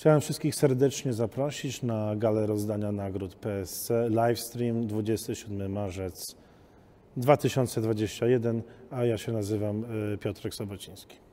Chciałem wszystkich serdecznie zaprosić na galę rozdania nagród PSC livestream 27 marzec 2021, a ja się nazywam y, Piotrek Sobociński.